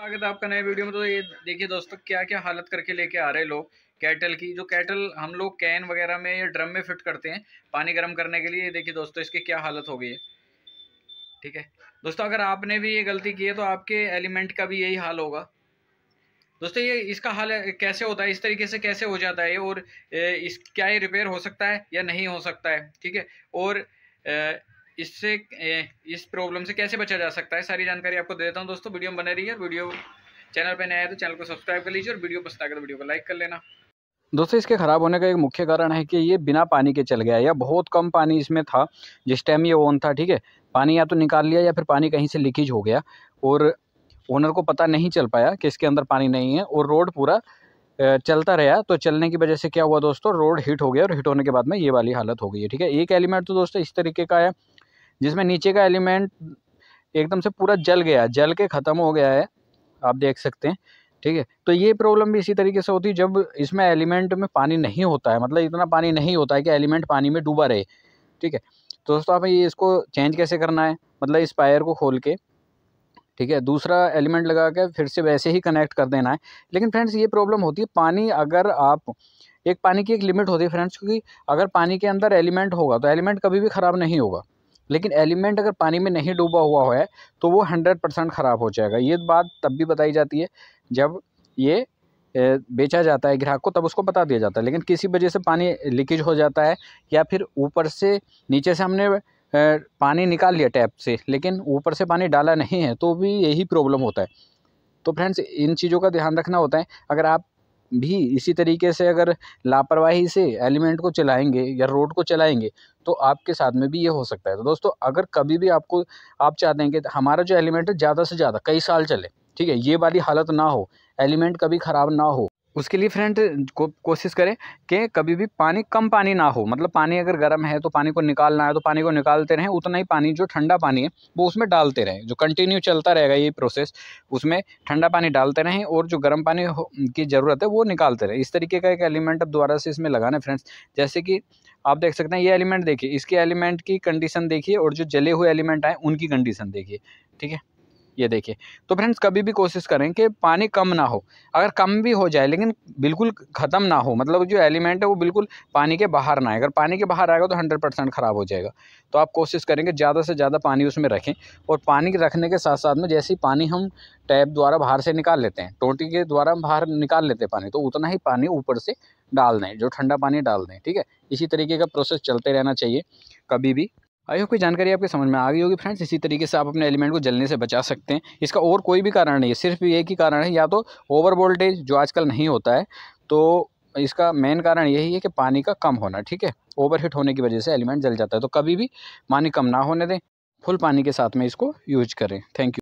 स्वागत है आपका नए वीडियो में तो ये देखिए दोस्तों क्या क्या हालत करके लेके आ रहे लोग कैटल की जो कैटल हम लोग कैन वगैरह में या ड्रम में फिट करते हैं पानी गर्म करने के लिए देखिए दोस्तों इसकी क्या हालत हो गई है ठीक है दोस्तों अगर आपने भी ये गलती की है तो आपके एलिमेंट का भी यही हाल होगा दोस्तों ये इसका हाल कैसे होता है इस तरीके से कैसे हो जाता है और इस क्या ये रिपेयर हो सकता है या नहीं हो सकता है ठीक है और इससे इस प्रॉब्लम से कैसे बचा जा सकता है सारी जानकारी आपको दे देता हूँ दोस्तों वीडियो में बने है वीडियो चैनल पर नया है तो चैनल को सब्सक्राइब कर लीजिए और वीडियो पसंद आकर तो वीडियो को लाइक कर लेना दोस्तों इसके ख़राब होने का एक मुख्य कारण है कि ये बिना पानी के चल गया या बहुत कम पानी इसमें था जिस टाइम ये ऑन था ठीक है पानी या तो निकाल लिया या फिर पानी कहीं से लीकेज हो गया और ओनर को पता नहीं चल पाया कि इसके अंदर पानी नहीं है और रोड पूरा चलता रहा तो चलने की वजह से क्या हुआ दोस्तों रोड हिट हो गया और हिट होने के बाद में ये वाली हालत हो गई है ठीक है एक एलिमेंट तो दोस्तों इस तरीके का है जिसमें नीचे का एलिमेंट एकदम से पूरा जल गया जल के ख़त्म हो गया है आप देख सकते हैं ठीक है तो ये प्रॉब्लम भी इसी तरीके से होती है जब इसमें एलिमेंट में पानी नहीं होता है मतलब इतना पानी नहीं होता है कि एलिमेंट पानी में डूबा रहे ठीक है तो दोस्तों आप ये इसको चेंज कैसे करना है मतलब इस पायर को खोल के ठीक है दूसरा एलिमेंट लगा के फिर से वैसे ही कनेक्ट कर देना है लेकिन फ्रेंड्स ये प्रॉब्लम होती है पानी अगर आप एक पानी की एक लिमिट होती है फ्रेंड्स क्योंकि अगर पानी के अंदर एलिमेंट होगा तो एलिमेंट कभी भी ख़राब नहीं होगा लेकिन एलिमेंट अगर पानी में नहीं डूबा हुआ है तो वो हंड्रेड परसेंट ख़राब हो जाएगा ये बात तब भी बताई जाती है जब ये बेचा जाता है ग्राहक को तब उसको बता दिया जाता है लेकिन किसी वजह से पानी लीकेज हो जाता है या फिर ऊपर से नीचे से हमने पानी निकाल लिया टैप से लेकिन ऊपर से पानी डाला नहीं है तो भी यही प्रॉब्लम होता है तो फ्रेंड्स इन चीज़ों का ध्यान रखना होता है अगर आप भी इसी तरीके से अगर लापरवाही से एलिमेंट को चलाएंगे या रोड को चलाएंगे तो आपके साथ में भी ये हो सकता है तो दोस्तों अगर कभी भी आपको आप चाहते हैं कि हमारा जो एलिमेंट है ज़्यादा से ज़्यादा कई साल चले ठीक है ये वाली हालत ना हो एलिमेंट कभी ख़राब ना हो उसके लिए फ्रेंड को, कोशिश करें कि कभी भी पानी कम पानी ना हो मतलब पानी अगर गर्म है तो पानी को निकालना है तो पानी को निकालते रहें उतना ही पानी जो ठंडा पानी है वो उसमें डालते रहें जो कंटिन्यू चलता रहेगा ये प्रोसेस उसमें ठंडा पानी डालते रहें और जो गर्म पानी की ज़रूरत है वो निकालते रहें इस तरीके का एक एलिमेंट अब दोबारा से इसमें लगाना है फ्रेंड्स जैसे कि आप देख सकते हैं ये एलिमेंट देखिए इसके एलिमेंट की कंडीशन देखिए और जो जले हुए एलिमेंट आए उनकी कंडीशन देखिए ठीक है ये देखिए तो फ्रेंड्स कभी भी कोशिश करें कि पानी कम ना हो अगर कम भी हो जाए लेकिन बिल्कुल ख़त्म ना हो मतलब जो एलिमेंट है वो बिल्कुल पानी के बाहर ना आए अगर पानी के बाहर आएगा तो हंड्रेड परसेंट ख़राब हो जाएगा तो आप कोशिश करेंगे ज़्यादा से ज़्यादा पानी उसमें रखें और पानी रखने के साथ साथ में जैसे ही पानी हम टैप द्वारा बाहर से निकाल लेते हैं टोटी के द्वारा हम बाहर निकाल लेते हैं पानी तो उतना ही पानी ऊपर से डाल दें जो ठंडा पानी डाल दें ठीक है इसी तरीके का प्रोसेस चलते रहना चाहिए कभी भी आई होप की जानकारी आपके समझ में आ गई होगी फ्रेंड्स इसी तरीके से आप अपने एलिमेंट को जलने से बचा सकते हैं इसका और कोई भी कारण नहीं है सिर्फ एक ही कारण है या तो ओवर वोल्टेज जो आजकल नहीं होता है तो इसका मेन कारण यही है कि पानी का कम होना ठीक है ओवरहीट होने की वजह से एलिमेंट जल जाता है तो कभी भी पानी कम ना होने दें फुल पानी के साथ में इसको यूज करें थैंक यू